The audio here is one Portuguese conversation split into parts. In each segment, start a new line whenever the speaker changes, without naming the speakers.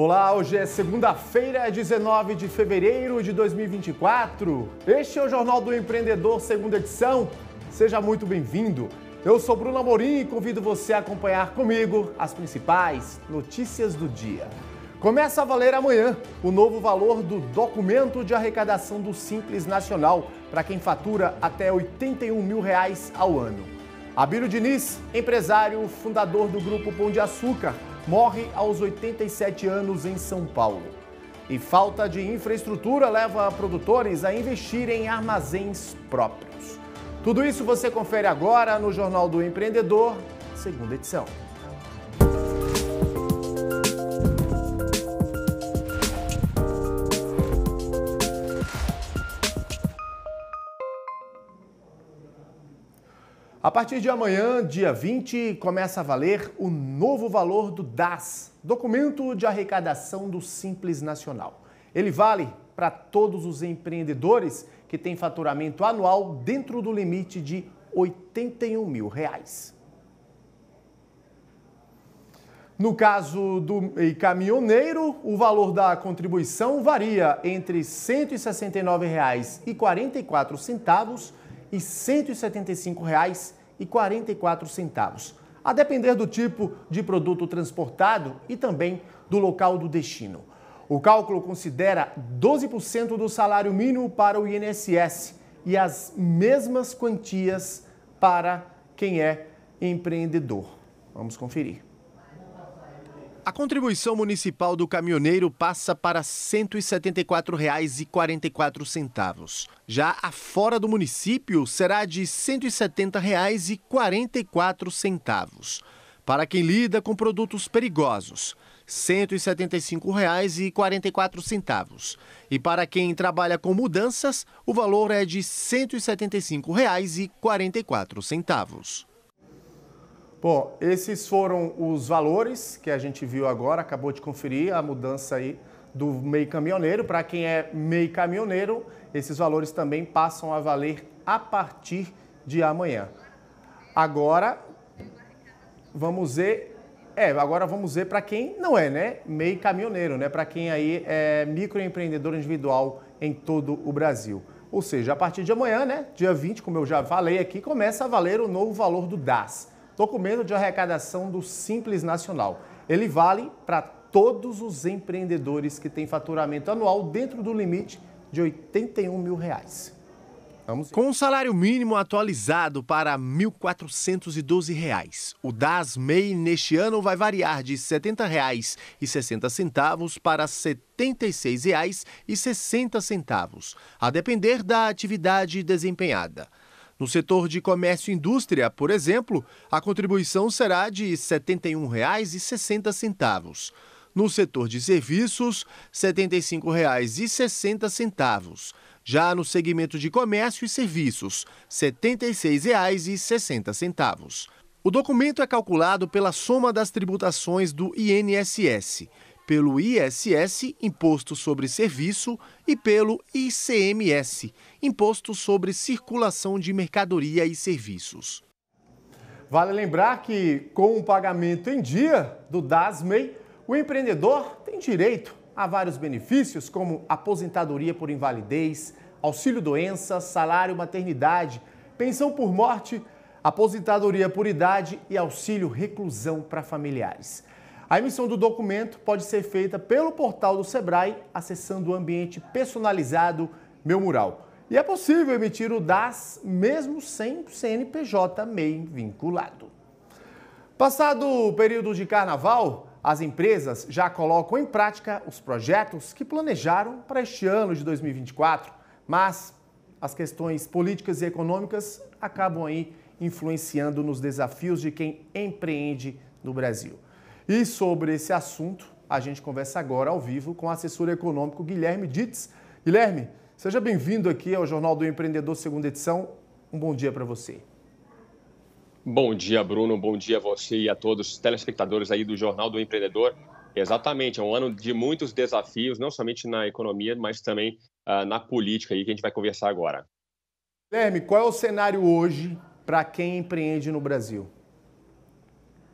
Olá, hoje é segunda-feira, 19 de fevereiro de 2024. Este é o Jornal do Empreendedor, segunda edição. Seja muito bem-vindo. Eu sou Bruno Amorim e convido você a acompanhar comigo as principais notícias do dia. Começa a valer amanhã o novo valor do documento de arrecadação do Simples Nacional para quem fatura até R$ 81 mil reais ao ano. Abílio Diniz, empresário, fundador do Grupo Pão de Açúcar, morre aos 87 anos em São Paulo. E falta de infraestrutura leva produtores a investir em armazéns próprios. Tudo isso você confere agora no Jornal do Empreendedor, segunda edição. A partir de amanhã, dia 20, começa a valer o novo valor do DAS, documento de arrecadação do Simples Nacional. Ele vale para todos os empreendedores que têm faturamento anual dentro do limite de R$ 81 mil. Reais. No caso do caminhoneiro, o valor da contribuição varia entre R$ 169,44 e R$ 175,44, a depender do tipo de produto transportado e também do local do destino. O cálculo considera 12% do salário mínimo para o INSS e as mesmas quantias para quem é empreendedor. Vamos conferir. A contribuição municipal do caminhoneiro passa para R$ 174,44. Já a fora do município será de R$ 170,44. Para quem lida com produtos perigosos, R$ 175,44. E para quem trabalha com mudanças, o valor é de R$ 175,44. Bom, esses foram os valores que a gente viu agora, acabou de conferir a mudança aí do MEI caminhoneiro. Para quem é MEI caminhoneiro, esses valores também passam a valer a partir de amanhã. Agora vamos ver, é, agora vamos ver para quem não é, né? MEI caminhoneiro, né? Para quem aí é microempreendedor individual em todo o Brasil. Ou seja, a partir de amanhã, né, dia 20, como eu já falei aqui, começa a valer o novo valor do DAS documento de arrecadação do Simples Nacional. Ele vale para todos os empreendedores que têm faturamento anual dentro do limite de 81 mil reais. Vamos Com o um salário mínimo atualizado para R$ 1.412, o DAS-MEI neste ano vai variar de R$ 70,60 para R$ 76,60, a depender da atividade desempenhada. No setor de comércio e indústria, por exemplo, a contribuição será de R$ 71,60. No setor de serviços, R$ 75,60. Já no segmento de comércio e serviços, R$ 76,60. O documento é calculado pela soma das tributações do INSS pelo ISS, Imposto sobre Serviço, e pelo ICMS, Imposto sobre Circulação de Mercadoria e Serviços. Vale lembrar que, com o pagamento em dia do DASMEI, o empreendedor tem direito a vários benefícios, como aposentadoria por invalidez, auxílio-doença, salário maternidade, pensão por morte, aposentadoria por idade e auxílio reclusão para familiares. A emissão do documento pode ser feita pelo portal do Sebrae, acessando o ambiente personalizado Meu Mural. E é possível emitir o DAS mesmo sem CNPJ MEI vinculado. Passado o período de carnaval, as empresas já colocam em prática os projetos que planejaram para este ano de 2024, mas as questões políticas e econômicas acabam aí influenciando nos desafios de quem empreende no Brasil. E sobre esse assunto, a gente conversa agora ao vivo com o assessor econômico Guilherme Ditz. Guilherme, seja bem-vindo aqui ao Jornal do Empreendedor, segunda edição. Um bom dia para você.
Bom dia, Bruno. Bom dia a você e a todos os telespectadores aí do Jornal do Empreendedor. Exatamente, é um ano de muitos desafios, não somente na economia, mas também uh, na política aí que a gente vai conversar agora.
Guilherme, qual é o cenário hoje para quem empreende no Brasil?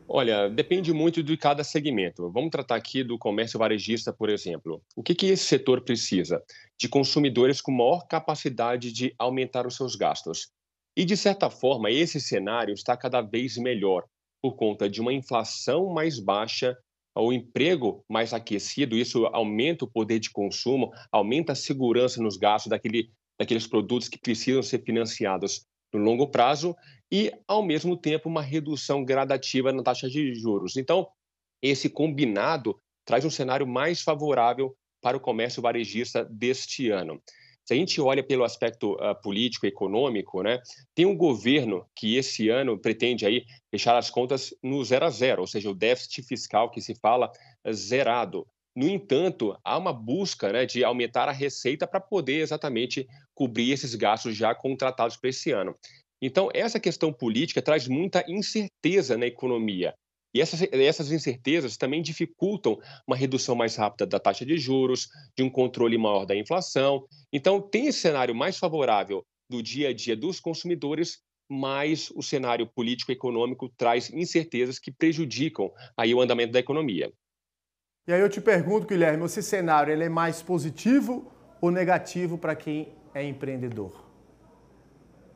Olha, depende muito de cada segmento. Vamos tratar aqui do comércio varejista, por exemplo. O que, que esse setor precisa? De consumidores com maior capacidade de aumentar os seus gastos. E, de certa forma, esse cenário está cada vez melhor por conta de uma inflação mais baixa, o emprego mais aquecido. Isso aumenta o poder de consumo, aumenta a segurança nos gastos daquele, daqueles produtos que precisam ser financiados no longo prazo e, ao mesmo tempo, uma redução gradativa na taxa de juros. Então, esse combinado traz um cenário mais favorável para o comércio varejista deste ano. Se a gente olha pelo aspecto uh, político econômico, né, tem um governo que esse ano pretende aí fechar as contas no zero a zero, ou seja, o déficit fiscal que se fala ah, zerado. No entanto, há uma busca né, de aumentar a receita para poder exatamente cobrir esses gastos já contratados para esse ano. Então, essa questão política traz muita incerteza na economia. E essas, essas incertezas também dificultam uma redução mais rápida da taxa de juros, de um controle maior da inflação. Então, tem esse cenário mais favorável do dia a dia dos consumidores, mas o cenário político econômico traz incertezas que prejudicam aí o andamento da economia.
E aí eu te pergunto, Guilherme, esse cenário ele é mais positivo ou negativo para quem é empreendedor?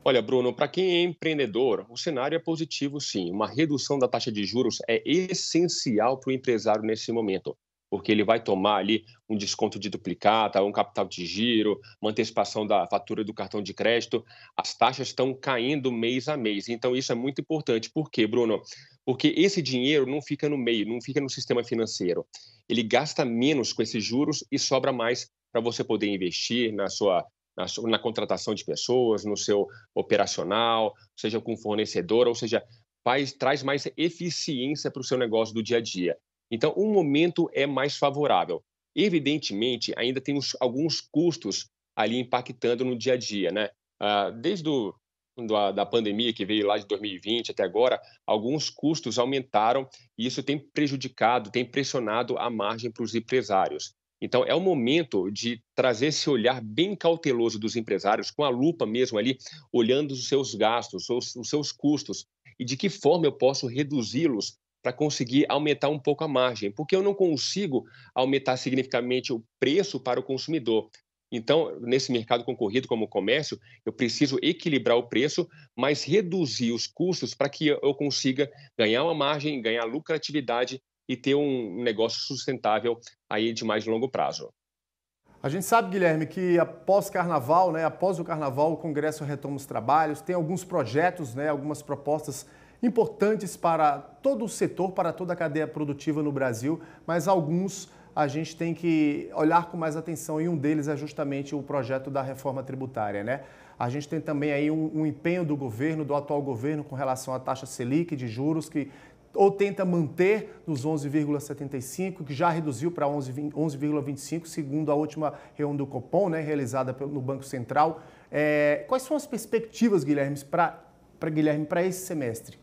Olha, Bruno, para quem é empreendedor, o cenário é positivo sim. Uma redução da taxa de juros é essencial para o empresário nesse momento, porque ele vai tomar ali um desconto de duplicata, um capital de giro, uma antecipação da fatura do cartão de crédito. As taxas estão caindo mês a mês. Então, isso é muito importante. Por quê, Bruno? Porque esse dinheiro não fica no meio, não fica no sistema financeiro. Ele gasta menos com esses juros e sobra mais para você poder investir na sua na, na contratação de pessoas, no seu operacional, seja com fornecedor, ou seja, faz, traz mais eficiência para o seu negócio do dia a dia. Então, um momento é mais favorável. Evidentemente, ainda temos alguns custos ali impactando no dia a dia, né? Ah, desde o, da pandemia que veio lá de 2020 até agora, alguns custos aumentaram e isso tem prejudicado, tem pressionado a margem para os empresários. Então, é o momento de trazer esse olhar bem cauteloso dos empresários, com a lupa mesmo ali, olhando os seus gastos, os, os seus custos, e de que forma eu posso reduzi-los para conseguir aumentar um pouco a margem, porque eu não consigo aumentar significativamente o preço para o consumidor. Então, nesse mercado concorrido como o comércio, eu preciso equilibrar o preço, mas reduzir os custos para que eu consiga ganhar uma margem, ganhar lucratividade e ter um negócio sustentável aí de mais longo prazo.
A gente sabe, Guilherme, que após carnaval, né, após o carnaval, o Congresso retoma os trabalhos, tem alguns projetos, né, algumas propostas importantes para todo o setor, para toda a cadeia produtiva no Brasil, mas alguns a gente tem que olhar com mais atenção e um deles é justamente o projeto da reforma tributária, né? A gente tem também aí um, um empenho do governo, do atual governo, com relação à taxa Selic de juros, que ou tenta manter nos 11,75, que já reduziu para 11,25, segundo a última reunião do Copom, né, realizada no Banco Central. É, quais são as perspectivas, Guilherme, para Guilherme para esse semestre?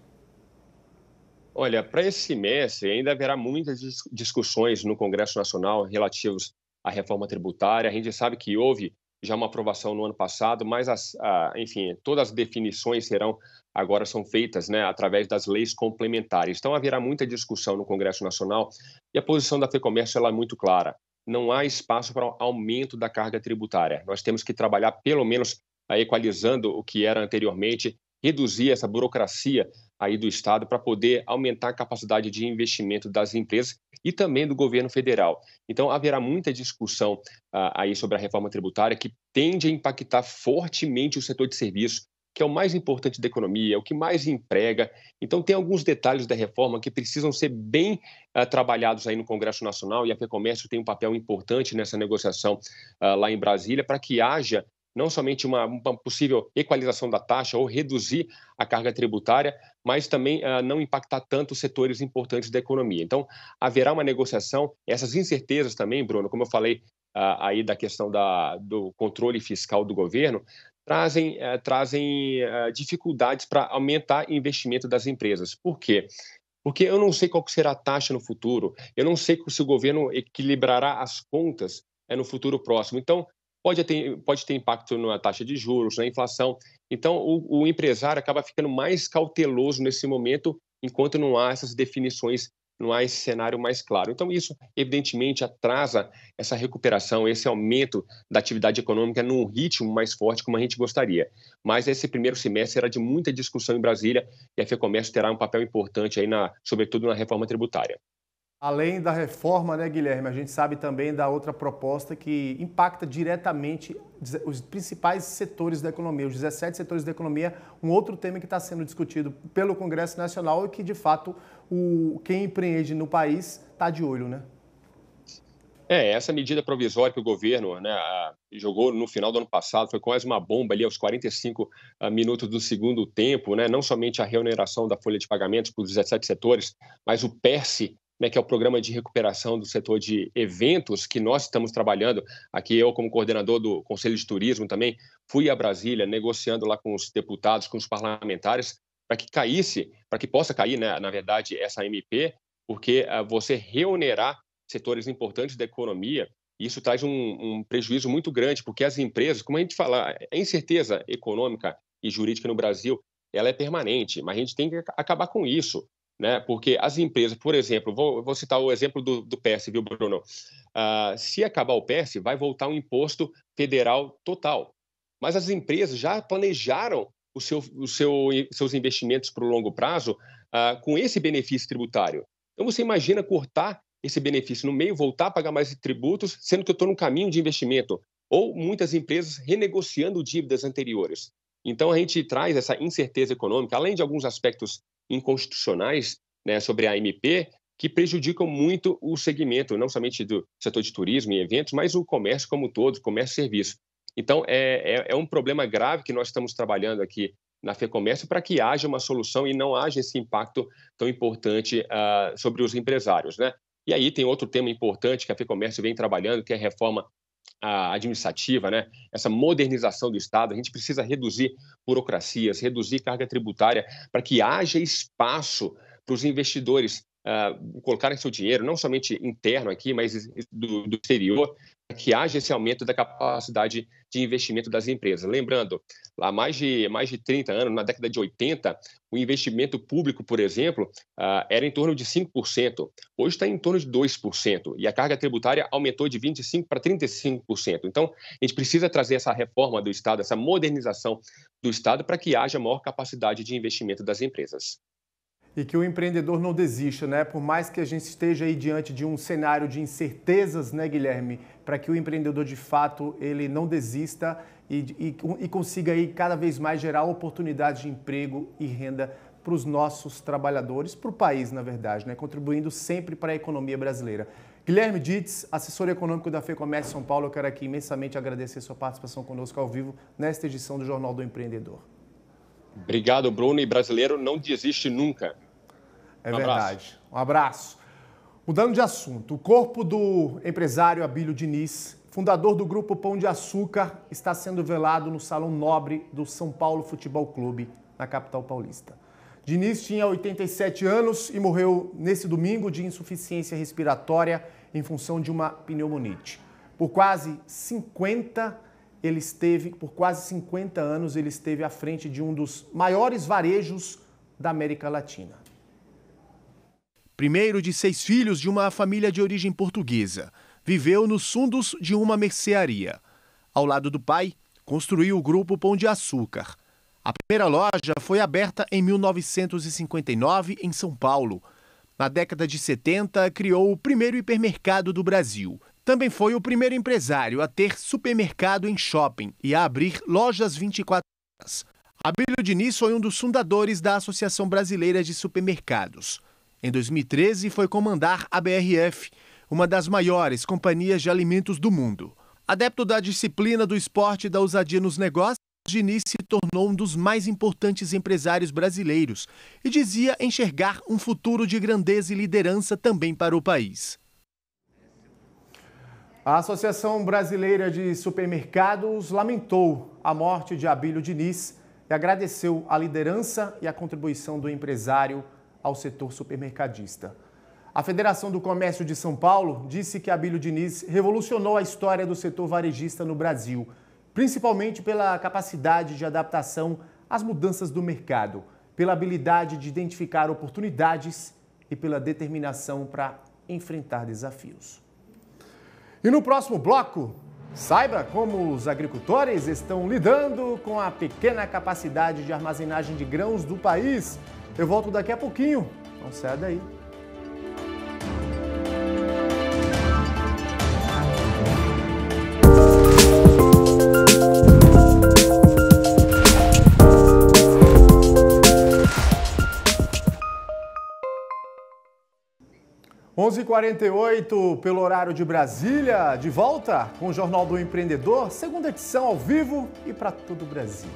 Olha, para esse semestre ainda haverá muitas discussões no Congresso Nacional relativos à reforma tributária. A gente sabe que houve já uma aprovação no ano passado, mas, as, a, enfim, todas as definições serão agora são feitas né, através das leis complementares. Então, haverá muita discussão no Congresso Nacional e a posição da FEComércio ela é muito clara. Não há espaço para aumento da carga tributária. Nós temos que trabalhar, pelo menos, equalizando o que era anteriormente, reduzir essa burocracia aí do Estado para poder aumentar a capacidade de investimento das empresas e também do governo federal. Então, haverá muita discussão ah, aí sobre a reforma tributária que tende a impactar fortemente o setor de serviço, que é o mais importante da economia, é o que mais emprega. Então, tem alguns detalhes da reforma que precisam ser bem ah, trabalhados aí no Congresso Nacional e a FEComércio tem um papel importante nessa negociação ah, lá em Brasília para que haja não somente uma, uma, possível equalização da taxa ou reduzir a carga tributária, mas também uh, não impactar tanto os setores importantes da economia. Então, haverá uma negociação. Essas incertezas também, Bruno, como eu falei uh, aí da questão da, do controle fiscal do governo, trazem, uh, trazem eh, dificuldades para aumentar investimento das empresas. Por quê? Porque eu não sei qual será a taxa no futuro, eu não sei se o governo equilibrará as contas é no futuro próximo. Então, pode ter, pode ter impacto na taxa de juros, na inflação. Então, o, o empresário acaba ficando mais cauteloso nesse momento, enquanto não há essas definições, não há esse cenário mais claro. Então, isso, evidentemente, atrasa essa recuperação, esse aumento da atividade econômica num ritmo mais forte como a gente gostaria. Mas esse primeiro semestre era de muita discussão em Brasília e a FEComércio terá um papel importante, aí na, sobretudo na reforma tributária.
Além da reforma, né, Guilherme, a gente sabe também da outra proposta que impacta diretamente os principais setores da economia, os 17 setores da economia, um outro tema que está sendo discutido pelo Congresso Nacional e é que, de fato, o, quem empreende no país está de olho, né?
É, essa medida provisória que o governo né, jogou no final do ano passado foi quase uma bomba ali aos 45 ah, minutos do segundo tempo, né? não somente a reoneração da folha de pagamentos para os 17 setores, mas o PERSE, como é que é o programa de recuperação do setor de eventos que nós estamos trabalhando. Aqui eu, como coordenador do Conselho de Turismo também, fui a Brasília negociando lá com os deputados, com os parlamentares, para que caísse, para que possa cair, né, na verdade, essa MP, porque uh, você reonerar setores importantes da economia, isso traz um, um prejuízo muito grande, porque as empresas, como a gente fala, a incerteza econômica e jurídica no Brasil, ela é permanente, mas a gente tem que acabar com isso. Né? Porque as empresas, por exemplo, vou, vou citar o exemplo do, do viu, Bruno? Uh, se acabar o PS, vai voltar um imposto federal total. Mas as empresas já planejaram o seu, o seu, seus investimentos para o longo prazo uh, com esse benefício tributário. Então, você imagina cortar esse benefício no meio, voltar a pagar mais tributos, sendo que eu estou no caminho de investimento. Ou muitas empresas renegociando dívidas anteriores. Então, a gente traz essa incerteza econômica, além de alguns aspectos inconstitucionais né, sobre a AMP que prejudicam muito o segmento, não somente do setor de turismo e eventos, mas o comércio como todo, comércio e serviço. Então, é, é, é, um problema grave que nós estamos trabalhando aqui na FEComércio para que haja uma solução e não haja esse impacto tão importante uh, sobre os empresários. Né? E aí tem outro tema importante que a FEComércio vem trabalhando, que é a reforma administrativa, né? essa modernização do Estado. A gente precisa reduzir burocracias, reduzir carga tributária, para que haja espaço para os investidores uh, colocarem seu dinheiro, não somente interno aqui, mas do, do exterior, que haja esse aumento da capacidade de investimento das empresas. Lembrando, há mais de, mais de 30 anos, na década de 80, o investimento público, por exemplo, ah, era em torno de 5%. Hoje está em torno de 2%. E a carga tributária aumentou de 25% para 35%. Então, a gente precisa trazer essa reforma do Estado, essa modernização do Estado, para que haja maior capacidade de investimento das empresas
e que o empreendedor não desista, né? Por mais que a gente esteja aí diante de um cenário de incertezas, né, Guilherme? Para que o empreendedor de fato ele não desista e, e, e consiga aí cada vez mais gerar oportunidades de emprego e renda para os nossos trabalhadores, para o país, na verdade, né? contribuindo sempre para a economia brasileira. Guilherme Dites, assessor econômico da FEComércio São Paulo, eu quero aqui imensamente agradecer sua participação conosco ao vivo nesta edição do Jornal do Empreendedor.
Obrigado, Bruno. E brasileiro não desiste nunca.
É um verdade. Abraço. Um abraço. Mudando de assunto, o corpo do empresário Abílio Diniz, fundador do grupo Pão de Açúcar, está sendo velado no Salão Nobre do São Paulo Futebol Clube, na capital paulista. Diniz tinha 87 anos e morreu nesse domingo de insuficiência respiratória em função de uma pneumonite. Por quase 50 ele esteve, por quase 50 anos ele esteve à frente de um dos maiores varejos da América Latina primeiro de seis filhos de uma família de origem portuguesa. Viveu nos fundos de uma mercearia. Ao lado do pai, construiu o grupo Pão de Açúcar. A primeira loja foi aberta em 1959 em São Paulo. Na década de 70, criou o primeiro hipermercado do Brasil. Também foi o primeiro empresário a ter supermercado em shopping e a abrir lojas 24 horas. Abílio Diniz foi um dos fundadores da Associação Brasileira de Supermercados. Em 2013, foi comandar a BRF, uma das maiores companhias de alimentos do mundo. Adepto da disciplina do esporte e da ousadia nos negócios, Diniz se tornou um dos mais importantes empresários brasileiros e dizia enxergar um futuro de grandeza e liderança também para o país. A Associação Brasileira de Supermercados lamentou a morte de Abílio Diniz e agradeceu a liderança e a contribuição do empresário ao setor supermercadista. A Federação do Comércio de São Paulo disse que Abílio Diniz revolucionou a história do setor varejista no Brasil, principalmente pela capacidade de adaptação às mudanças do mercado, pela habilidade de identificar oportunidades e pela determinação para enfrentar desafios. E no próximo bloco, Saiba como os agricultores estão lidando com a pequena capacidade de armazenagem de grãos do país. Eu volto daqui a pouquinho, não sai daí. Onze quarenta pelo horário de Brasília, de volta com o Jornal do Empreendedor, segunda edição ao vivo e para todo o Brasil.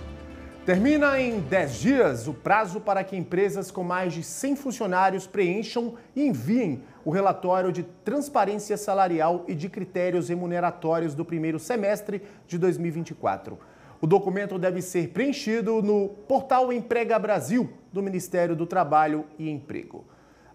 Termina em 10 dias o prazo para que empresas com mais de 100 funcionários preencham e enviem o relatório de transparência salarial e de critérios remuneratórios do primeiro semestre de 2024. O documento deve ser preenchido no portal Emprega Brasil do Ministério do Trabalho e Emprego.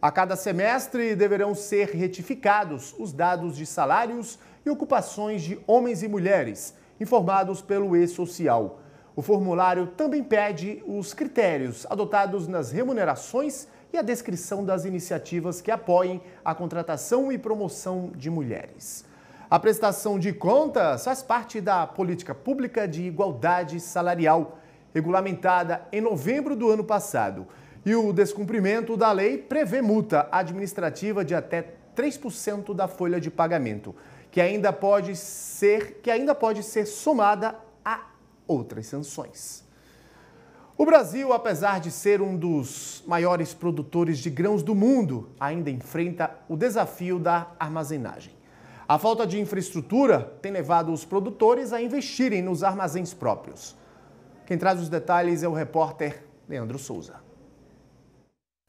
A cada semestre deverão ser retificados os dados de salários e ocupações de homens e mulheres, informados pelo E-Social. O formulário também pede os critérios adotados nas remunerações e a descrição das iniciativas que apoiem a contratação e promoção de mulheres. A prestação de contas faz parte da política pública de igualdade salarial, regulamentada em novembro do ano passado. E o descumprimento da lei prevê multa administrativa de até 3% da folha de pagamento, que ainda pode ser, que ainda pode ser somada a outras sanções. O Brasil, apesar de ser um dos maiores produtores de grãos do mundo, ainda enfrenta o desafio da armazenagem. A falta de infraestrutura tem levado os produtores a investirem nos armazéns próprios. Quem traz os detalhes é o repórter Leandro Souza.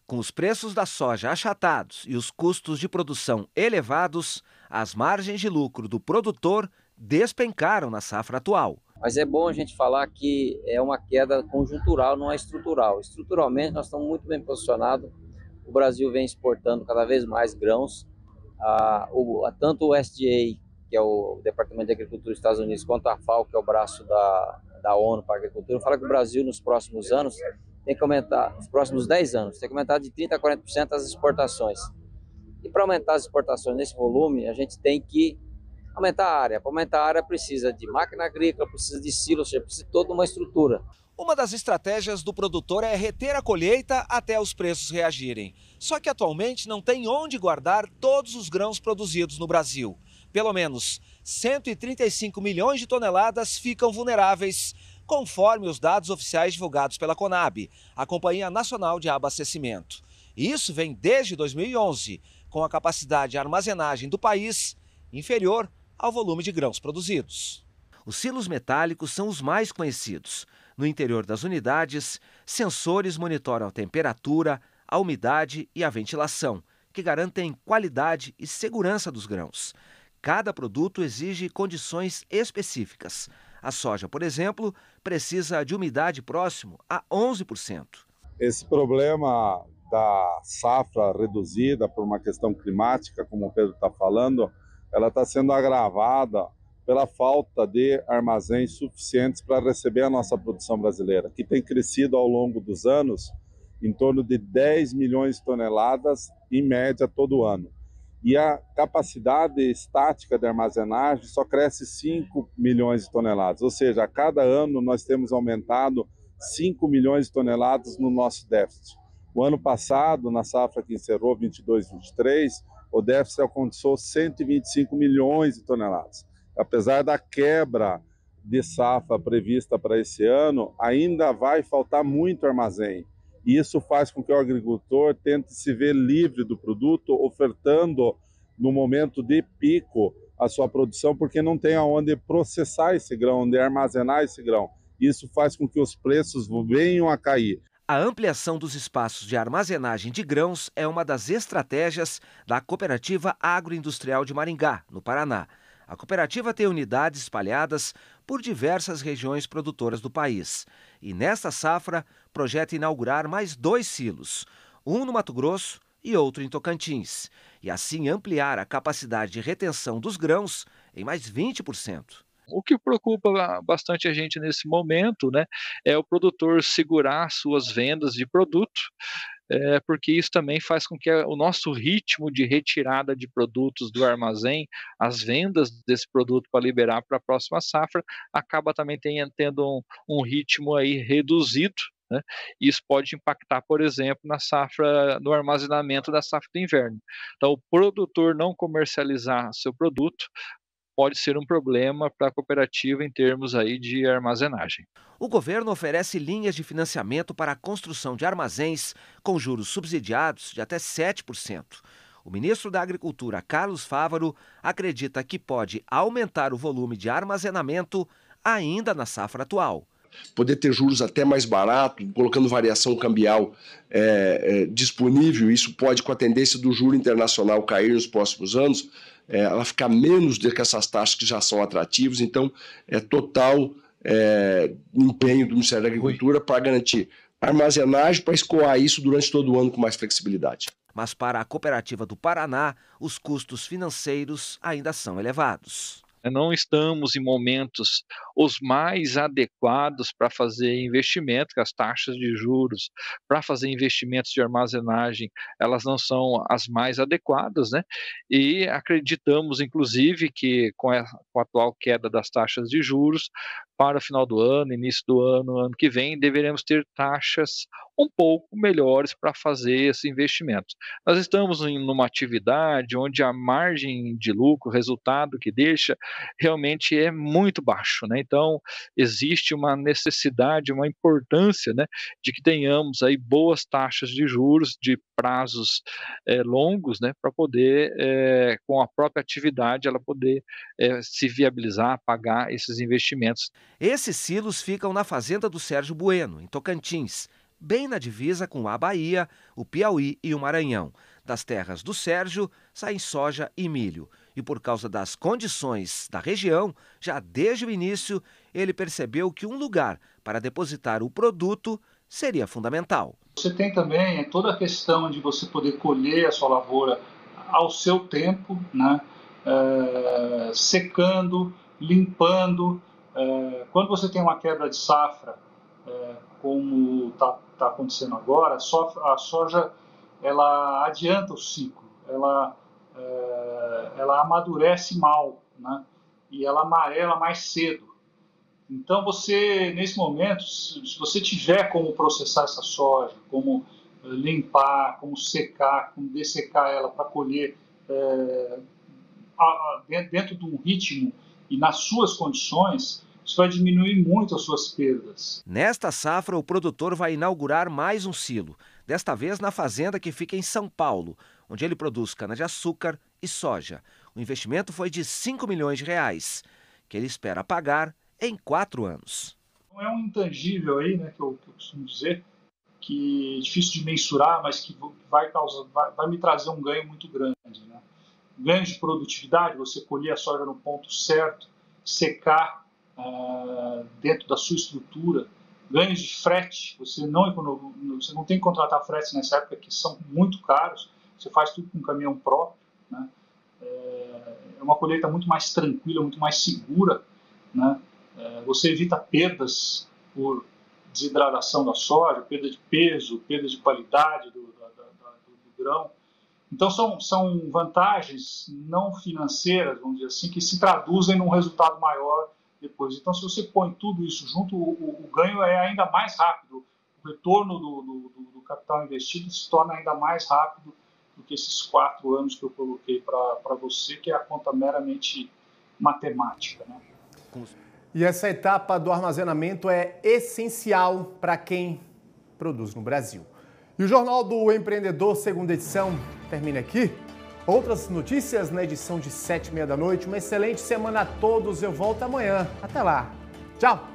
Com os preços da soja achatados e os custos de produção elevados, as margens de lucro do produtor despencaram na safra atual. Mas é bom a gente falar que é uma queda conjuntural, não é estrutural. Estruturalmente, nós estamos muito bem posicionados. O Brasil vem exportando cada vez mais grãos. Ah, o, tanto o SDA, que é o Departamento de Agricultura dos Estados Unidos, quanto a FAO, que é o braço da, da ONU para a agricultura, fala que o Brasil, nos próximos anos, tem que aumentar, nos próximos 10 anos, tem que aumentar de 30% a 40% as exportações. E para aumentar as exportações nesse volume, a gente tem que aumentar a área. Para aumentar a área precisa de máquina agrícola, precisa de silos, precisa de toda uma estrutura. Uma das estratégias do produtor é reter a colheita até os preços reagirem. Só que atualmente não tem onde guardar todos os grãos produzidos no Brasil. Pelo menos 135 milhões de toneladas ficam vulneráveis, conforme os dados oficiais divulgados pela Conab, a Companhia Nacional de Abastecimento. Isso vem desde 2011, com a capacidade de armazenagem do país inferior ao volume de grãos produzidos. Os silos metálicos são os mais conhecidos. No interior das unidades, sensores monitoram a temperatura, a umidade e a ventilação, que garantem qualidade e segurança dos grãos. Cada produto exige condições específicas. A soja, por exemplo, precisa de umidade próximo a 11%.
Esse problema da safra reduzida por uma questão climática, como o Pedro está falando, ela está sendo agravada pela falta de armazéns suficientes para receber a nossa produção brasileira, que tem crescido ao longo dos anos em torno de 10 milhões de toneladas em média todo ano. E a capacidade estática de armazenagem só cresce 5 milhões de toneladas, ou seja, a cada ano nós temos aumentado 5 milhões de toneladas no nosso déficit. O ano passado, na safra que encerrou 22/23, o déficit alcançou 125 milhões de toneladas. Apesar da quebra de safra prevista para esse ano, ainda vai faltar muito armazém. E isso faz com que o agricultor tente se ver livre do produto, ofertando no momento de pico a sua produção, porque não tem aonde processar esse grão, onde armazenar esse grão. Isso faz com que os preços venham a cair.
A ampliação dos espaços de armazenagem de grãos é uma das estratégias da Cooperativa Agroindustrial de Maringá, no Paraná. A cooperativa tem unidades espalhadas por diversas regiões produtoras do país. E nesta safra, projeta inaugurar mais dois silos: um no Mato Grosso e outro em Tocantins. E assim ampliar a capacidade de retenção dos grãos em mais 20%. O
que preocupa bastante a gente nesse momento né, é o produtor segurar suas vendas de produto, é, porque isso também faz com que o nosso ritmo de retirada de produtos do armazém, as vendas desse produto para liberar para a próxima safra, acaba também tendo um, um ritmo aí reduzido, né? Isso pode impactar, por exemplo, na safra, no armazenamento da safra do inverno. Então, o produtor não comercializar seu produto pode ser um problema para a cooperativa em termos aí de armazenagem. O governo oferece
linhas de financiamento para a construção de armazéns com juros subsidiados de até 7%. O ministro da Agricultura, Carlos Fávaro, acredita que pode aumentar o volume de armazenamento ainda na safra atual poder ter juros até mais barato, colocando variação cambial é, é, disponível, isso pode, com a tendência do juro internacional cair nos próximos anos, é, ela ficar menos do que essas taxas que já são atrativas. Então, é total é, empenho do Ministério da Agricultura para garantir armazenagem para escoar isso durante todo o ano com mais flexibilidade. Mas para a Cooperativa do Paraná,
os custos financeiros ainda são elevados. Né, não estamos em momentos os mais adequados para fazer investimento, que as taxas de juros para fazer investimentos de armazenagem, elas não são as mais adequadas, né? E acreditamos, inclusive, que com a, com a atual queda das taxas de juros, para o final do ano, início do ano, ano que vem, deveremos ter taxas um pouco melhores para fazer esse investimento. Nós estamos em uma atividade onde a margem de lucro, o resultado que deixa, realmente é muito baixo. Né? Então, existe uma necessidade, uma importância né, de que tenhamos aí boas taxas de juros de prazos é, longos né, para poder, é, com a própria atividade, ela poder é, se viabilizar, pagar esses investimentos. Esses silos ficam na fazenda do Sérgio Bueno, em Tocantins,
bem na divisa com a Bahia, o Piauí e o Maranhão. Das terras do Sérgio saem soja e milho. E por causa das condições da região, já desde o início, ele percebeu que um lugar para depositar o produto seria
fundamental. Você tem também toda a questão de você poder colher a sua lavoura ao seu tempo, né? Eh, secando, limpando, é, quando você tem uma quebra de safra, é, como está tá acontecendo agora, a soja, a soja, ela adianta o ciclo, ela, é, ela amadurece mal, né? e ela amarela mais cedo. Então você, nesse momento, se você tiver como processar essa soja, como é, limpar, como secar, como dessecar ela para colher é, dentro de um ritmo e nas suas condições, isso vai diminuir muito as suas perdas. Nesta safra, o produtor vai inaugurar
mais um silo, desta vez na fazenda que fica em São Paulo, onde ele produz cana-de-açúcar e soja. O investimento foi de 5 milhões de reais, que ele espera pagar em quatro anos.
Então, é um intangível aí, né, que eu, que eu costumo dizer, que é difícil de mensurar, mas que vai, causar, vai, vai me trazer um ganho muito grande. Né? Ganho de produtividade, você colher a soja no ponto certo, secar eh, dentro da sua estrutura, ganhos de frete, você não, você não tem que contratar fretes nessa época que são muito caros, você faz tudo com um caminhão próprio, né? Eh, é uma colheita muito mais tranquila, muito mais segura, né? Eh, você evita perdas por desidratação da soja, perda de peso, perda de qualidade do, do, do grão. Então são, são vantagens não financeiras, vamos dizer assim, que se traduzem num resultado maior depois. Então, se você põe tudo isso junto, o, o ganho é ainda mais rápido. O retorno do, do, do, capital investido se torna ainda mais rápido do que esses quatro anos que eu coloquei para você, que é a conta meramente matemática. Né?
E essa etapa do armazenamento é essencial para quem produz no Brasil. E o Jornal do Empreendedor, segunda edição, termina aqui. Outras notícias na edição de 7 e meia da noite. Uma excelente semana a todos. Eu volto amanhã. Até lá. Tchau!